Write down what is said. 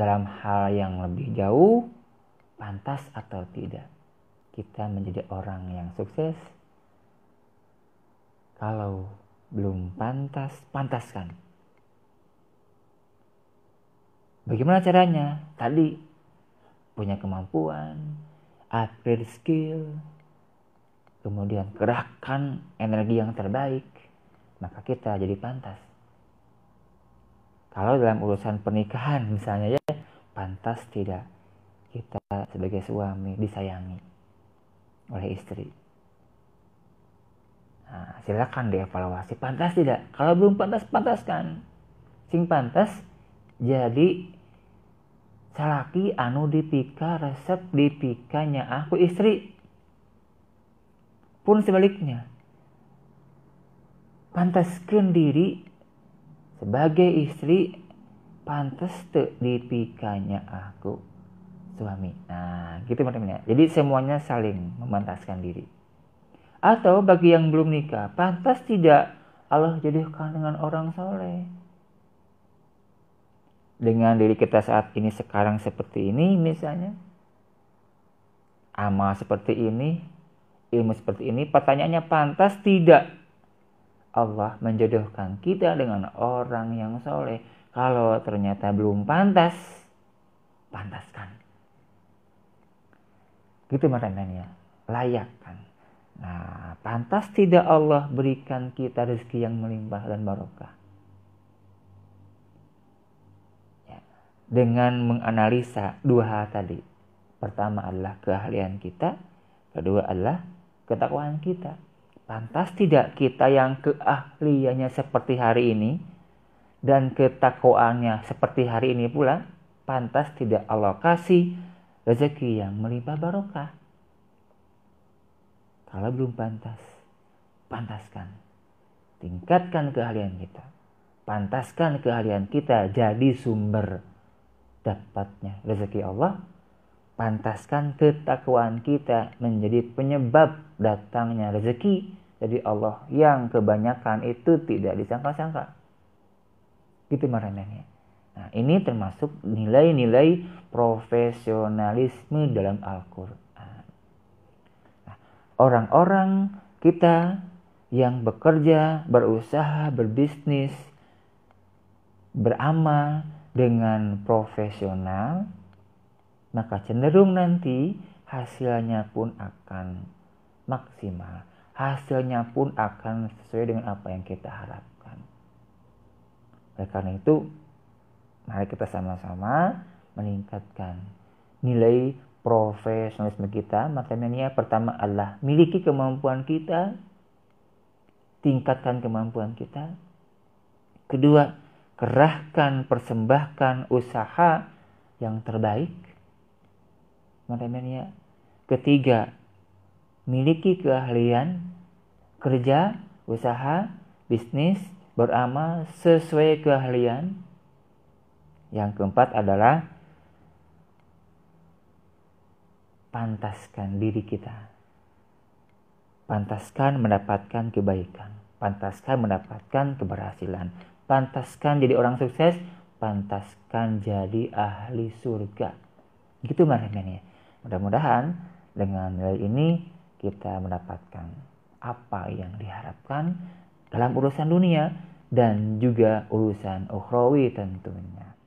dalam hal yang lebih jauh, pantas atau tidak kita menjadi orang yang sukses? Kalau belum pantas, pantaskan. Bagaimana caranya? Tadi punya kemampuan, upgrade skill, kemudian gerakan energi yang terbaik, maka kita jadi pantas. Kalau dalam urusan pernikahan misalnya ya pantas tidak kita sebagai suami disayangi oleh istri. Nah, silakan dievaluasi pantas tidak. Kalau belum pantas pantaskan. Sing pantas jadi salaki anu dipika resep dipikanya aku istri. Pun sebaliknya. Pantaskan diri sebagai istri Pantas tuh dipikanya aku suami. Nah, gitu teman-teman ya. Jadi semuanya saling memantaskan diri. Atau bagi yang belum nikah, pantas tidak Allah jadikan dengan orang soleh. Dengan diri kita saat ini sekarang seperti ini misalnya. Amal seperti ini, ilmu seperti ini, pertanyaannya pantas tidak Allah menjodohkan kita dengan orang yang soleh kalau ternyata belum pantas, pantaskan. Gitu maknanya, layakkan. Nah, pantas tidak Allah berikan kita rezeki yang melimpah dan barokah. Ya. Dengan menganalisa dua hal tadi. Pertama adalah keahlian kita, kedua adalah ketakwaan kita. Pantas tidak kita yang keahliannya seperti hari ini, dan ketakwaannya seperti hari ini pula, pantas tidak Allah kasih rezeki yang melimpah barokah. Kalau belum pantas, pantaskan. Tingkatkan keahlian kita. Pantaskan keahlian kita jadi sumber dapatnya rezeki Allah. Pantaskan ketakwaan kita menjadi penyebab datangnya rezeki dari Allah yang kebanyakan itu tidak disangka-sangka gitu marananya nah ini termasuk nilai-nilai profesionalisme dalam Al-Quran nah, orang-orang kita yang bekerja berusaha berbisnis beramal dengan profesional maka cenderung nanti hasilnya pun akan maksimal hasilnya pun akan sesuai dengan apa yang kita harapkan oleh karena itu, mari kita sama-sama meningkatkan nilai profesionalisme kita. Makanya pertama adalah miliki kemampuan kita, tingkatkan kemampuan kita. Kedua, kerahkan, persembahkan usaha yang terbaik. Makanya ketiga, miliki keahlian kerja, usaha, bisnis, beramal sesuai keahlian. Yang keempat adalah pantaskan diri kita. Pantaskan mendapatkan kebaikan, pantaskan mendapatkan keberhasilan, pantaskan jadi orang sukses, pantaskan jadi ahli surga. Gitu marahnya. Mudah-mudahan dengan nilai ini kita mendapatkan apa yang diharapkan dalam urusan dunia dan juga urusan ukhrawi tentunya.